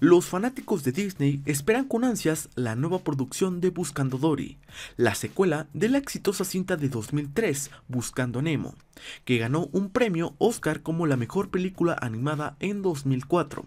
Los fanáticos de Disney esperan con ansias la nueva producción de Buscando Dory, la secuela de la exitosa cinta de 2003 Buscando Nemo, que ganó un premio Oscar como la mejor película animada en 2004.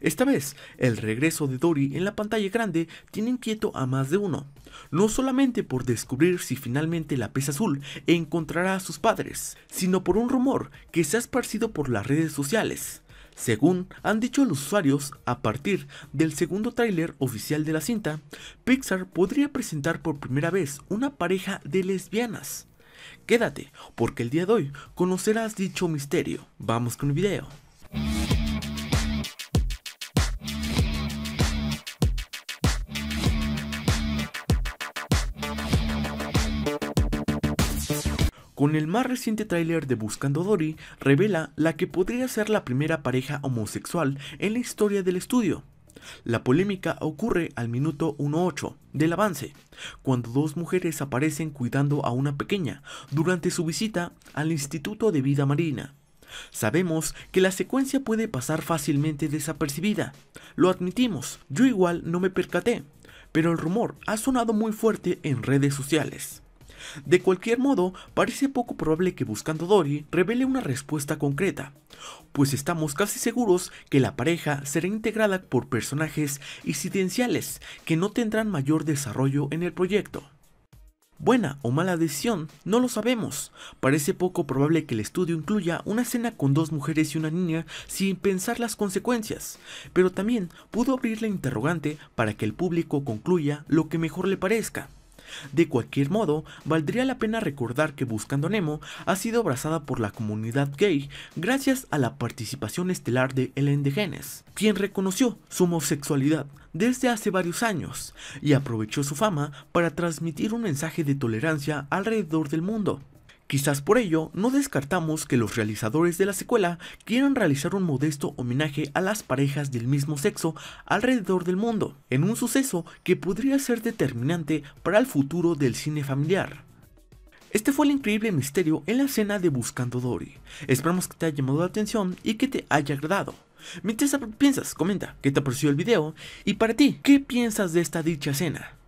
Esta vez, el regreso de Dory en la pantalla grande tiene inquieto a más de uno, no solamente por descubrir si finalmente la pez azul encontrará a sus padres, sino por un rumor que se ha esparcido por las redes sociales, según han dicho los usuarios, a partir del segundo tráiler oficial de la cinta, Pixar podría presentar por primera vez una pareja de lesbianas. Quédate, porque el día de hoy conocerás dicho misterio. Vamos con el video. Con el más reciente tráiler de Buscando Dory, revela la que podría ser la primera pareja homosexual en la historia del estudio. La polémica ocurre al minuto 1.8 del avance, cuando dos mujeres aparecen cuidando a una pequeña durante su visita al Instituto de Vida Marina. Sabemos que la secuencia puede pasar fácilmente desapercibida, lo admitimos, yo igual no me percaté, pero el rumor ha sonado muy fuerte en redes sociales. De cualquier modo, parece poco probable que Buscando Dory revele una respuesta concreta, pues estamos casi seguros que la pareja será integrada por personajes incidenciales que no tendrán mayor desarrollo en el proyecto. Buena o mala decisión, no lo sabemos. Parece poco probable que el estudio incluya una escena con dos mujeres y una niña sin pensar las consecuencias, pero también pudo abrir la interrogante para que el público concluya lo que mejor le parezca. De cualquier modo, valdría la pena recordar que Buscando Nemo ha sido abrazada por la comunidad gay gracias a la participación estelar de Ellen Genes, quien reconoció su homosexualidad desde hace varios años y aprovechó su fama para transmitir un mensaje de tolerancia alrededor del mundo. Quizás por ello, no descartamos que los realizadores de la secuela quieran realizar un modesto homenaje a las parejas del mismo sexo alrededor del mundo, en un suceso que podría ser determinante para el futuro del cine familiar. Este fue el increíble misterio en la escena de Buscando Dory. Esperamos que te haya llamado la atención y que te haya agradado. Mientras piensas, comenta qué te parecido el video y para ti, ¿qué piensas de esta dicha escena?